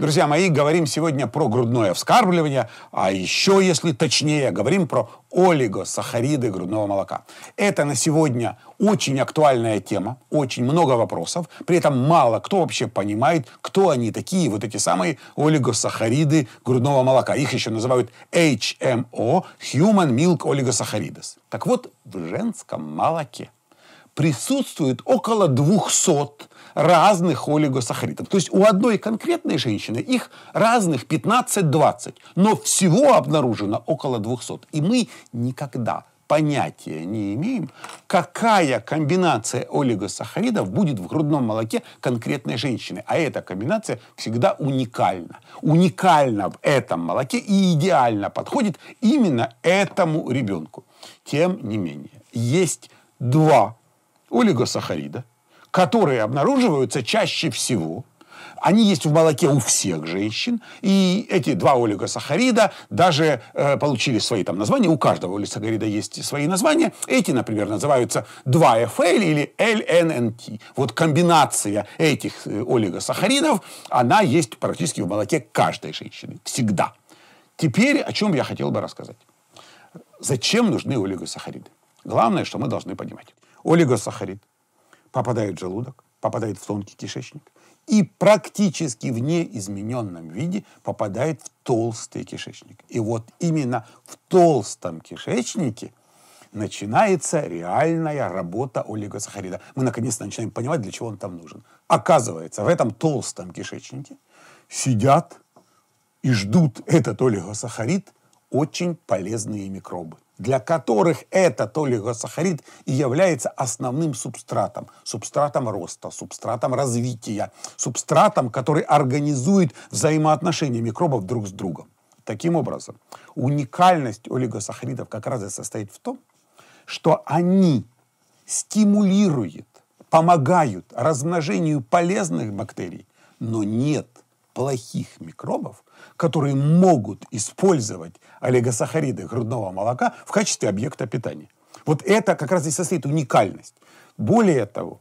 Друзья мои, говорим сегодня про грудное вскармливание, а еще, если точнее, говорим про олигосахариды грудного молока. Это на сегодня очень актуальная тема, очень много вопросов, при этом мало кто вообще понимает, кто они такие, вот эти самые олигосахариды грудного молока. Их еще называют HMO, Human Milk Oligosaccharides. Так вот, в женском молоке присутствует около 200 разных олигосахаридов. То есть у одной конкретной женщины их разных 15-20, но всего обнаружено около 200. И мы никогда понятия не имеем, какая комбинация олигосахаридов будет в грудном молоке конкретной женщины. А эта комбинация всегда уникальна. Уникальна в этом молоке и идеально подходит именно этому ребенку. Тем не менее, есть два олигосахарида, которые обнаруживаются чаще всего. Они есть в молоке у всех женщин, и эти два олигосахарида даже э, получили свои там названия. У каждого олигосахарида есть свои названия. Эти, например, называются 2FL или LNNT. Вот комбинация этих э, олигосахаридов, она есть практически в молоке каждой женщины. Всегда. Теперь о чем я хотел бы рассказать. Зачем нужны олигосахариды? Главное, что мы должны понимать. Олигосахарид попадает в желудок, попадает в тонкий кишечник и практически в неизмененном виде попадает в толстый кишечник. И вот именно в толстом кишечнике начинается реальная работа олигосахарида. Мы наконец-то начинаем понимать, для чего он там нужен. Оказывается, в этом толстом кишечнике сидят и ждут этот олигосахарид очень полезные микробы, для которых этот олигосахарид и является основным субстратом, субстратом роста, субстратом развития, субстратом, который организует взаимоотношения микробов друг с другом. Таким образом, уникальность олигосахаридов как раз и состоит в том, что они стимулируют, помогают размножению полезных бактерий, но нет – плохих микробов, которые могут использовать олигосахариды грудного молока в качестве объекта питания. Вот это как раз и состоит уникальность. Более того,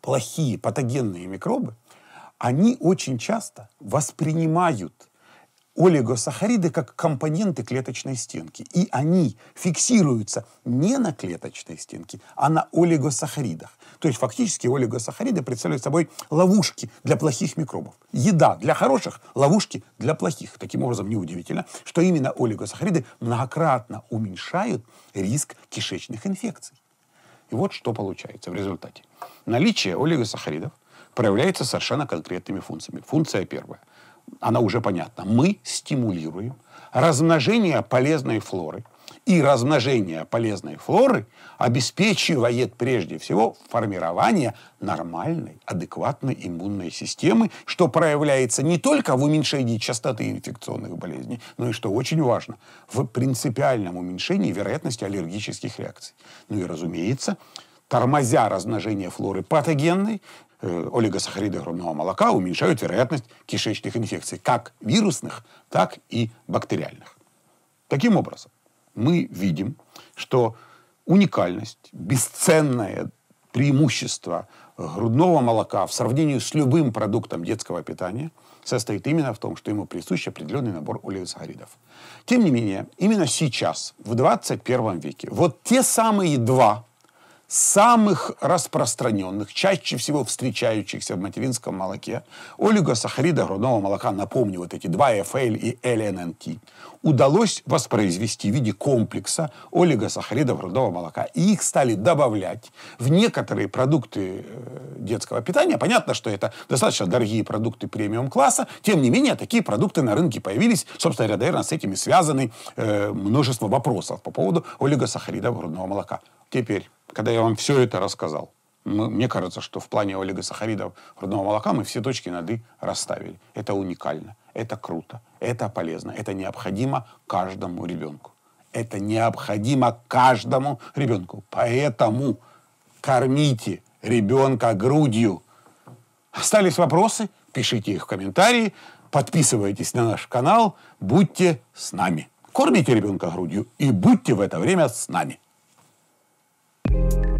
плохие патогенные микробы, они очень часто воспринимают олигосахариды как компоненты клеточной стенки. И они фиксируются не на клеточной стенке, а на олигосахаридах. То есть фактически олигосахариды представляют собой ловушки для плохих микробов. Еда для хороших, ловушки для плохих. Таким образом, неудивительно, что именно олигосахариды многократно уменьшают риск кишечных инфекций. И вот что получается в результате. Наличие олигосахаридов проявляется совершенно конкретными функциями. Функция первая – она уже понятна. Мы стимулируем размножение полезной флоры. И размножение полезной флоры обеспечивает прежде всего формирование нормальной, адекватной иммунной системы, что проявляется не только в уменьшении частоты инфекционных болезней, но и, что очень важно, в принципиальном уменьшении вероятности аллергических реакций. Ну и, разумеется, тормозя размножение флоры патогенной, э, олигосахариды грудного молока уменьшают вероятность кишечных инфекций, как вирусных, так и бактериальных. Таким образом, мы видим, что уникальность, бесценное преимущество грудного молока в сравнении с любым продуктом детского питания состоит именно в том, что ему присущ определенный набор олигосахаридов. Тем не менее, именно сейчас, в 21 веке, вот те самые два самых распространенных, чаще всего встречающихся в материнском молоке, олигосахарида грудного молока, напомню, вот эти 2FL и LNNT, удалось воспроизвести в виде комплекса олигосахаридов грудного молока. И их стали добавлять в некоторые продукты э, детского питания. Понятно, что это достаточно дорогие продукты премиум-класса, тем не менее, такие продукты на рынке появились. Собственно говоря, наверное, с этими связаны э, множество вопросов по поводу олигосахаридов грудного молока. Теперь когда я вам все это рассказал, мы, мне кажется, что в плане Олега олигосахаридов грудного молока мы все точки над «и» расставили. Это уникально, это круто, это полезно, это необходимо каждому ребенку. Это необходимо каждому ребенку. Поэтому кормите ребенка грудью. Остались вопросы? Пишите их в комментарии, подписывайтесь на наш канал, будьте с нами. Кормите ребенка грудью и будьте в это время с нами. Thank you